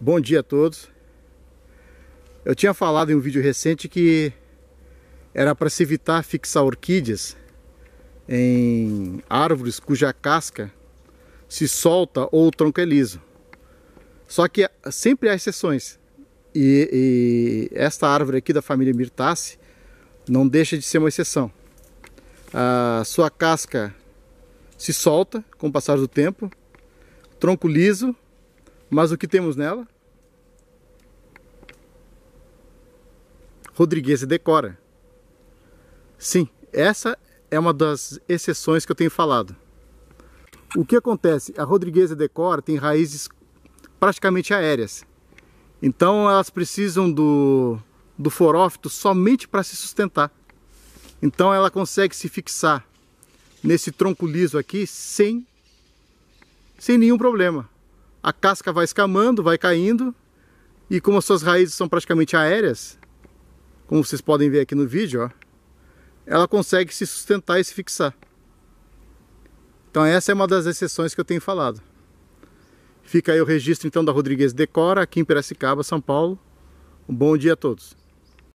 Bom dia a todos. Eu tinha falado em um vídeo recente que era para se evitar fixar orquídeas em árvores cuja casca se solta ou o tronco é liso. Só que sempre há exceções. E, e esta árvore aqui da família Mirtace não deixa de ser uma exceção. A sua casca se solta com o passar do tempo, tronco liso mas o que temos nela? Rodrigues decora. Sim, essa é uma das exceções que eu tenho falado. O que acontece? A Rodrigues decora tem raízes praticamente aéreas. Então elas precisam do, do forófito somente para se sustentar. Então ela consegue se fixar nesse tronco liso aqui sem, sem nenhum problema a casca vai escamando, vai caindo, e como as suas raízes são praticamente aéreas, como vocês podem ver aqui no vídeo, ó, ela consegue se sustentar e se fixar. Então essa é uma das exceções que eu tenho falado. Fica aí o registro então da Rodrigues Decora, aqui em Piracicaba, São Paulo. Um bom dia a todos.